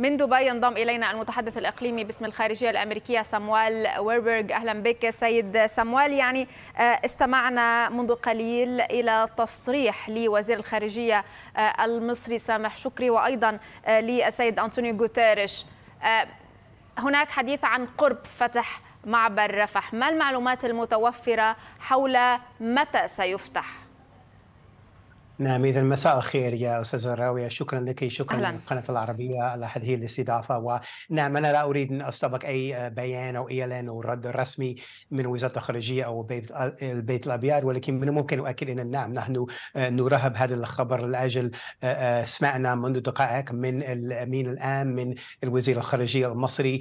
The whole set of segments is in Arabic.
من دبي ينضم الينا المتحدث الاقليمي باسم الخارجيه الامريكيه سموال ويربرغ اهلا بك سيد سموال يعني آه، استمعنا منذ قليل الى تصريح لوزير الخارجيه آه، المصري سامح شكري وايضا آه، للسيد انطونيو غوتيريش هناك حديث عن قرب فتح معبر رفح ما المعلومات المتوفره حول متى سيفتح نعم إذا مساء الخير يا استاذ الراويه شكرا لك شكرا أهلا للقناة العربية على هذه الاستضافة ونعم أنا لا أريد أن أسبق أي بيان أو إعلان أو رد رسمي من وزارة الخارجية أو بيت البيت الأبيض ولكن من الممكن أؤكد أن نعم نحن نرهب هذا الخبر لاجل سمعنا منذ دقائق من الأمين العام من الوزير الخارجية المصري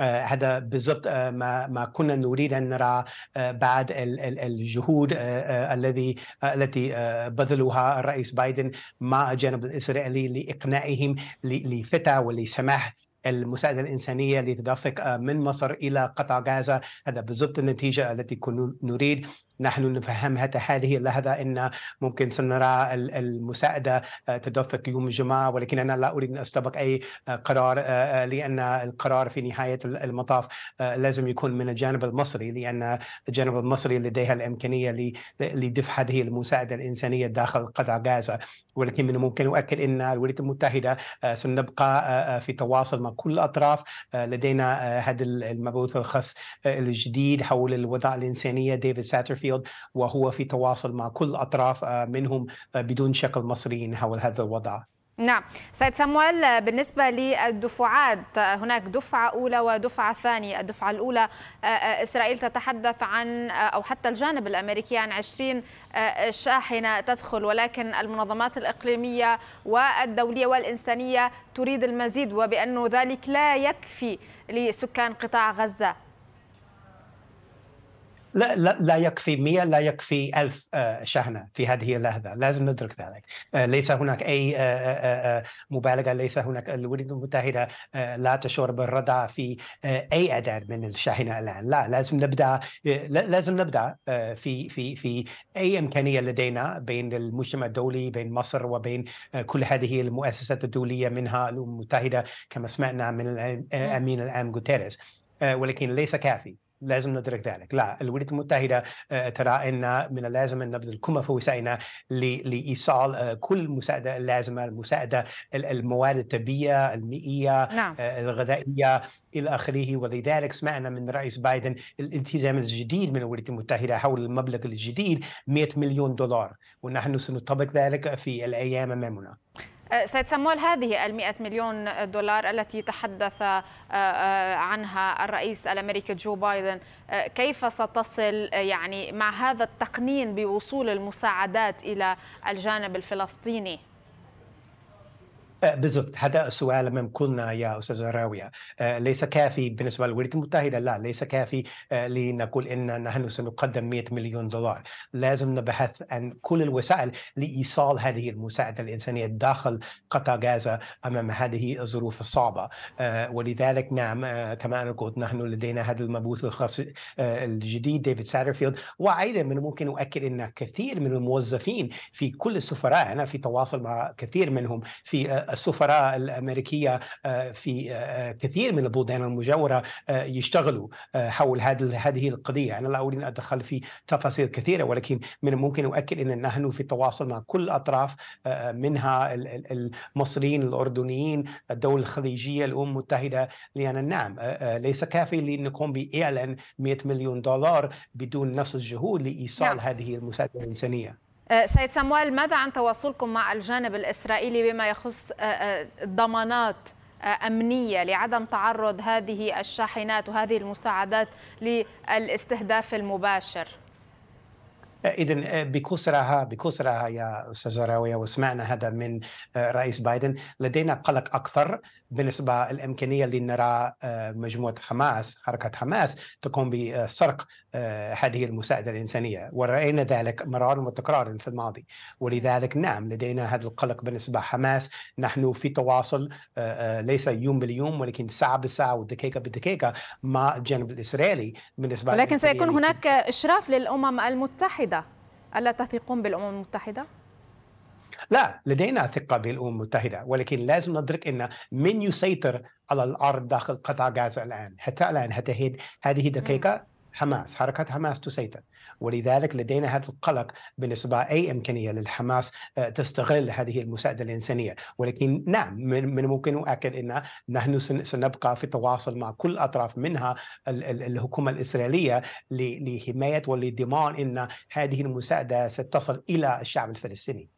آه، هذا بالضبط آه، ما ما كنا نريد ان نرى آه، بعد الجهود الذي التي بذلها الرئيس بايدن مع الجانب الاسرائيلي لاقناعهم لفتح ولسماح المساعدة الإنسانية لتدفق من مصر إلى قطاع غزة هذا بالضبط النتيجة التي كنا نريد نحن نفهمها هذه اللحظة أن ممكن سنرى المساعدة آه، تدفق يوم الجمعة ولكن أنا لا أريد أن أستبق أي آه، قرار آه، لأن القرار في نهاية المطاف لازم يكون من الجانب المصري لأن الجانب المصري لديها الإمكانية لدفع هذه المساعدة الإنسانية داخل قطاع غزة ولكن من الممكن أؤكد أن الولايات المتحدة سنبقى في تواصل مع كل الأطراف لدينا هذا المبعوث الخاص الجديد حول الوضع الإنسانية ديفيد ساترفي فيلد وهو في تواصل مع كل الأطراف آه، منهم آه، بدون شكل مصريين حول هذا الوضع نعم سيد سموال آه، بالنسبة للدفعات هناك دفعة أولى ودفعة ثانية الدفعة الأولى إسرائيل تتحدث عن أو حتى الجانب الأمريكي عن 20 شاحنة تدخل ولكن المنظمات الإقليمية والدولية والإنسانية تريد المزيد وبأن ذلك لا يكفي لسكان قطاع غزة لا, لا, لا يكفي 100 لا يكفي 1000 آه، شحنه في هذه اللحظه لازم ندرك ذلك آه، ليس هناك اي آه، مبالغه ليس هناك الولايات المتحده لا تشعر بالرضا في اي اعداد من الشاحنه الان لا لازم نبدا لازم نبدا في في في اي امكانيه لدينا بين المجتمع الدولي بين مصر وبين كل هذه المؤسسات الدوليه منها الامم المتحده كما سمعنا من الامين نعم. العام غوتيريز ولكن ليس كافي لازم ندرك ذلك لا الولايات المتحدة آه، ترى أن من اللازم أن نبذل كما فوسعنا لإيصال آه، كل المساعدة اللازمة المساعدة المواد الطبية المائية نعم. آه، الغذائية إلى آخره ولذلك سمعنا من رئيس بايدن الالتزام الجديد من الولايات المتحدة حول المبلغ الجديد 100 مليون دولار ونحن سنطبق ذلك في الأيام أمامنا أه، سيد سموال هذه المئة مليون دولار التي تحدث أه، أه، عنها الرئيس الأمريكي جو بايدن كيف ستصل يعني مع هذا التقنين بوصول المساعدات إلى الجانب الفلسطيني؟ آه، بالضبط هذا السؤال من قلنا يا استاذ راوية آه، ليس كافي بالنسبة للولايات المتحدة لا ليس كافي آه، لنقول إن نحن سنقدم 100 مليون دولار لازم نبحث عن كل الوسائل لإيصال هذه المساعدة الإنسانية داخل قطاع غزة أمام هذه الظروف الصعبة ولذلك نعم كما أنا قلت نحن لدينا هذا المبعوث الخاص الجديد ديفيد ساترفيلد وأيضا من الممكن أؤكد أن كثير من الموظفين في كل السفراء أنا في تواصل مع كثير منهم في السفراء الامريكيه آه، في آه، كثير من البلدان المجاوره آه، يشتغلوا حول هذه القضيه، انا لا اريد ان أدخل في تفاصيل كثيره ولكن من الممكن اؤكد ان نحن في تواصل مع كل الاطراف منها المصريين الاردنيين، الدول الخليجيه، الامم المتحده لان نعم ليس كافي لنقوم باعلان 100 مليون دولار بدون نفس الجهود لايصال نعم. هذه المساعده الانسانيه. أه، سيد سموال ماذا عن تواصلكم مع الجانب الإسرائيلي بما يخص أه، أه، ضمانات أمنية لعدم تعرض هذه الشاحنات وهذه المساعدات للاستهداف المباشر؟ آه، اذا آه، بكسرها بكسرها يا استاذ راويه وسمعنا هذا من آه، رئيس بايدن لدينا قلق اكثر بالنسبه الامكانيه لنرى مجموعه حماس حركه حماس تقوم بسرق هذه المساعده الانسانيه وراينا ذلك مرارا وتكرارا في الماضي ولذلك نعم لدينا هذا القلق بالنسبه حماس نحن في تواصل ليس يوم باليوم ولكن ساعه بالساعه ودقيقه بدقيقه مع الجانب الاسرائيلي بالنسبه ولكن سيكون هناك اشراف للامم المتحده ألا تثقون بالأمم المتحدة؟ لا لدينا ثقة بالأمم المتحدة ولكن لازم ندرك أن من يسيطر على الأرض داخل قطاع غزة الآن حتى الآن حتى هذه دقيقة حماس حركة حماس تسيطر ولذلك لدينا هذا القلق بالنسبة أي إمكانية للحماس آه، تستغل هذه المساعدة الإنسانية ولكن نعم من الممكن أؤكد أن نحن سنبقى في تواصل مع كل أطراف منها الحكومة الإسرائيلية لحماية ولضمان أن هذه المساعدة ستصل إلى الشعب الفلسطيني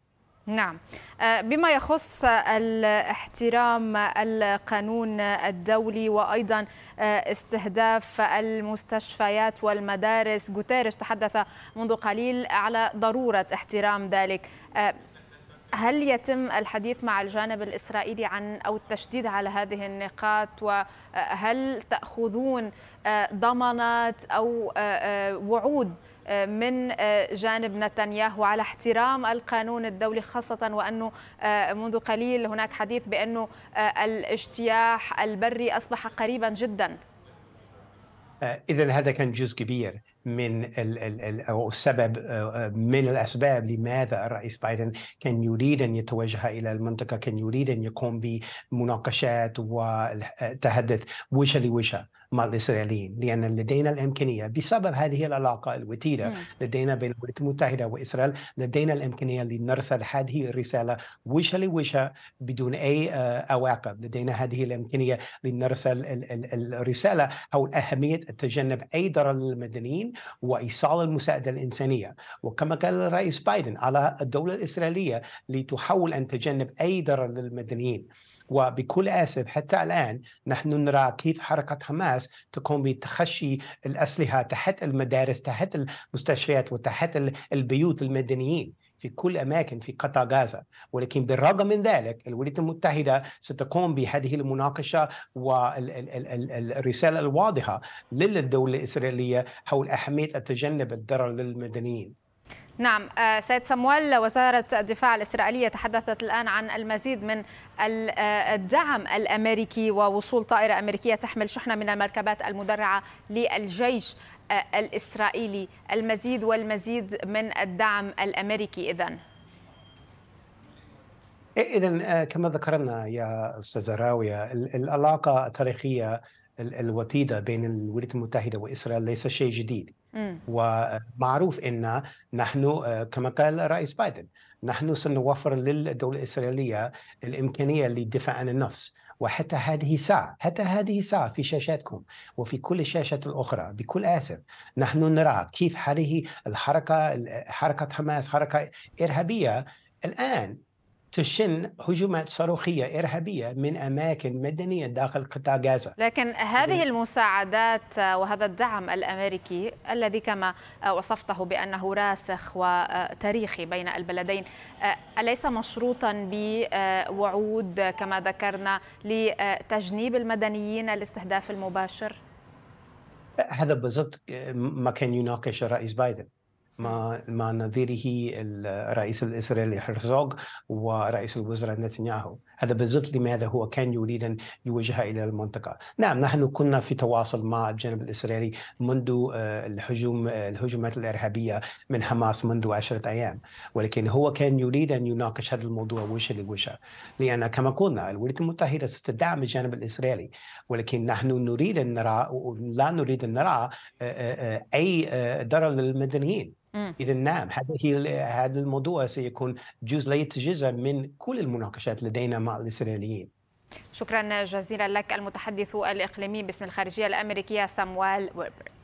نعم آه، بما يخص الاحترام القانون الدولي وأيضا آه، استهداف المستشفيات والمدارس جوتيرش تحدث منذ قليل على ضرورة احترام ذلك آه، هل يتم الحديث مع الجانب الإسرائيلي عن أو التشديد على هذه النقاط وهل تأخذون ضمانات أو وعود من آه، جانب نتنياهو على احترام القانون الدولي خاصة وأنه آه، منذ قليل هناك حديث بأنه آه، الاجتياح البري أصبح قريبا جدا إذا هذا كان جزء كبير من ال ال ال أو السبب من الأسباب لماذا الرئيس بايدن كان يريد أن يتوجه إلى المنطقة كان يريد أن يقوم بمناقشات وتحدث وجه لوجه مع الإسرائيليين لأن لدينا الإمكانية بسبب هذه العلاقة الوتيرة لدينا بين الولايات المتحدة وإسرائيل لدينا الإمكانية لنرسل هذه الرسالة وجه لوجه بدون أي عواقب لدينا هذه الإمكانية لنرسل الرسالة حول أهمية تجنب أي ضرر للمدنيين وإيصال المساعدة الإنسانية وكما قال الرئيس بايدن على الدولة الإسرائيلية لتحاول أن تجنب أي ضرر للمدنيين وبكل آسف حتى الآن نحن نرى كيف حركة حماس تقوم بتخشي الأسلحة تحت المدارس تحت المستشفيات وتحت البيوت المدنيين في كل أماكن في قطاع غزة ولكن بالرغم من ذلك الولايات المتحدة ستقوم بهذه المناقشة والرسالة الواضحة للدولة الإسرائيلية حول أهمية التجنب الضرر للمدنيين نعم آه، سيد سموال وزارة الدفاع الإسرائيلية تحدثت الآن عن المزيد من آه، الدعم الأمريكي ووصول طائرة أمريكية تحمل شحنة من المركبات المدرعة للجيش آه، الإسرائيلي المزيد والمزيد من الدعم الأمريكي إذن إذا كما ذكرنا يا أستاذة راوية العلاقة التاريخية الوطيده بين الولايات المتحده واسرائيل ليس شيء جديد ومعروف ان نحن آه، كما قال الرئيس بايدن نحن سنوفر للدوله الاسرائيليه الامكانيه للدفاع عن النفس وحتى هذه الساعة حتى هذه الساعة في شاشاتكم وفي كل الشاشات الأخرى بكل آسف نحن نرى كيف هذه الحركة حركة حماس حركة إرهابية الآن تشن هجمات صاروخيه ارهابيه من اماكن مدنيه داخل قطاع غزه. لكن هذه المساعدات وهذا الدعم الامريكي الذي كما وصفته بانه راسخ وتاريخي بين البلدين اليس مشروطا بوعود كما ذكرنا لتجنيب المدنيين الاستهداف المباشر؟ هذا بالضبط ما كان يناقش الرئيس بايدن. مع مع نظيره الرئيس الاسرائيلي هرزوغ ورئيس الوزراء نتنياهو هذا بالضبط لماذا هو كان يريد أن يوجهها إلى المنطقة نعم نحن كنا في تواصل مع الجانب الإسرائيلي منذ آه، آه، الهجوم الهجمات الإرهابية من حماس منذ عشرة أيام ولكن هو كان يريد أن يناقش هذا الموضوع وجه لوجه لأن كما قلنا الولايات المتحدة ستدعم الجانب الإسرائيلي ولكن نحن نريد أن نرى لا نريد أن نرى آه، أي ضرر للمدنيين اذا نعم هذا هذا الموضوع سيكون جزء لا يتجزا من كل المناقشات لدينا الإسرائيليين شكرا جزيلا لك المتحدث الإقليمي باسم الخارجية الأمريكية سامويل ويبر